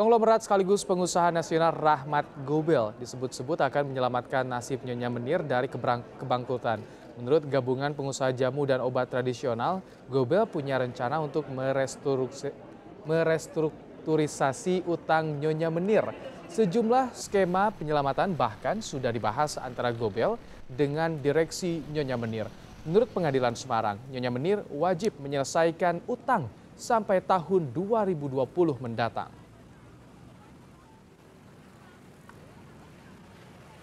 Konglomerat sekaligus pengusaha nasional Rahmat Gobel disebut-sebut akan menyelamatkan nasib Nyonya Menir dari kebangkrutan. Menurut gabungan pengusaha jamu dan obat tradisional, Gobel punya rencana untuk merestrukturisasi utang Nyonya Menir. Sejumlah skema penyelamatan bahkan sudah dibahas antara Gobel dengan direksi Nyonya Menir. Menurut pengadilan Semarang, Nyonya Menir wajib menyelesaikan utang sampai tahun 2020 mendatang.